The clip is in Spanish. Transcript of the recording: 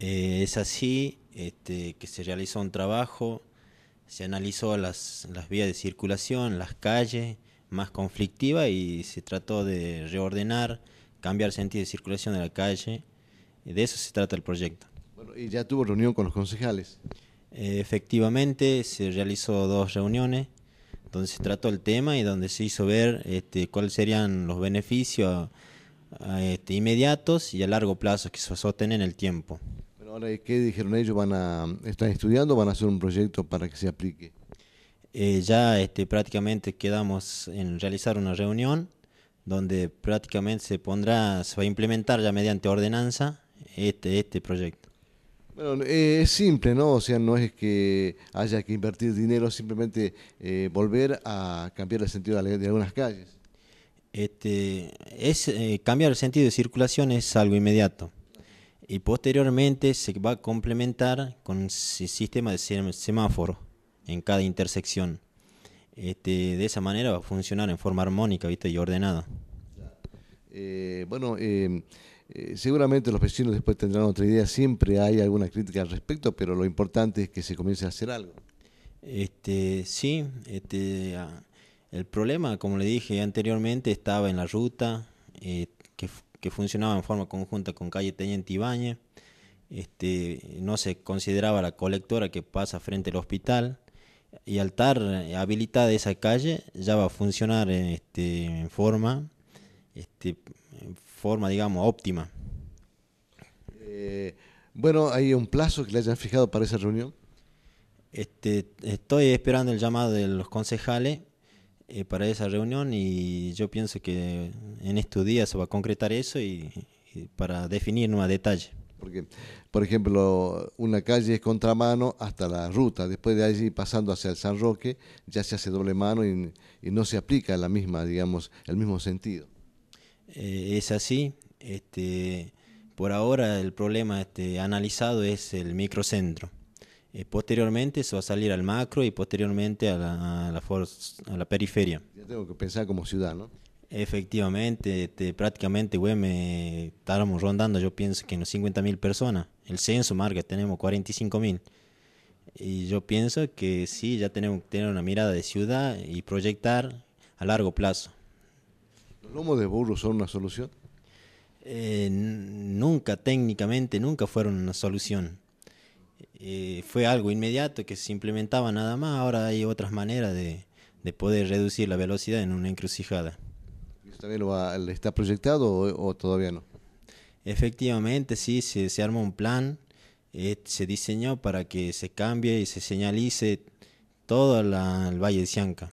Eh, es así este, que se realizó un trabajo, se analizó las, vías de circulación, las calles más conflictivas y se trató de reordenar, cambiar el sentido de circulación de la calle. De eso se trata el proyecto. Bueno, ¿Y ya tuvo reunión con los concejales? Eh, efectivamente, se realizó dos reuniones donde se trató el tema y donde se hizo ver este, cuáles serían los beneficios ah, este, inmediatos y a largo plazo que se sostienen en el tiempo. ¿qué dijeron ellos? Van a, estar estudiando van a hacer un proyecto para que se aplique? Eh, ya este, prácticamente quedamos en realizar una reunión donde prácticamente se pondrá, se va a implementar ya mediante ordenanza este, este proyecto. Bueno, eh, es simple, ¿no? O sea, no es que haya que invertir dinero, simplemente eh, volver a cambiar el sentido de algunas calles. Este, es, cambiar el sentido de circulación es algo inmediato y posteriormente se va a complementar con un sistema de semáforo en cada intersección. Este, de esa manera va a funcionar en forma armónica ¿viste? y ordenada. Eh, bueno, eh, eh, seguramente los vecinos después tendrán otra idea, siempre hay alguna crítica al respecto, pero lo importante es que se comience a hacer algo. Este, sí, este, ah, el problema, como le dije anteriormente, estaba en la ruta, que que funcionaba en forma conjunta con calle Teniente Ibañez. Este, no se consideraba la colectora que pasa frente al hospital y al estar habilitada esa calle ya va a funcionar este, en, este, forma, forma digamos óptima. Eh, bueno, ¿hay un plazo que le hayan fijado para esa reunión? Este, estoy esperando el llamado de los concejales eh, para esa reunión y yo pienso que en estos días se va a concretar eso y, para definir más detalle. Porque, por ejemplo, una calle es contramano hasta la ruta, después de allí pasando hacia el San Roque, ya se hace doble mano y, no se aplica la misma, digamos, el mismo sentido. Eh, es así. Este, por ahora el problema este, analizado es el microcentro. Eh, posteriormente eso va a salir al macro y posteriormente a la, la, la periferia. Ya tengo que pensar como ciudad, ¿no? Efectivamente, este, prácticamente me estábamos rondando, yo pienso que 50 50.000 personas. El censo marca, tenemos 45 mil Y yo pienso que sí, ya tenemos que tener una mirada de ciudad y proyectar a largo plazo. ¿Los lomos de burro son una solución? Eh, nunca, técnicamente, nunca fueron una solución. Eh, fue algo inmediato que se implementaba nada más, ahora hay otras maneras de, poder reducir la velocidad en una encrucijada. está proyectado o, todavía no? Efectivamente, sí, se, se arma un plan, eh, se diseñó para que se cambie y se señalice todo el Valle de Cianca.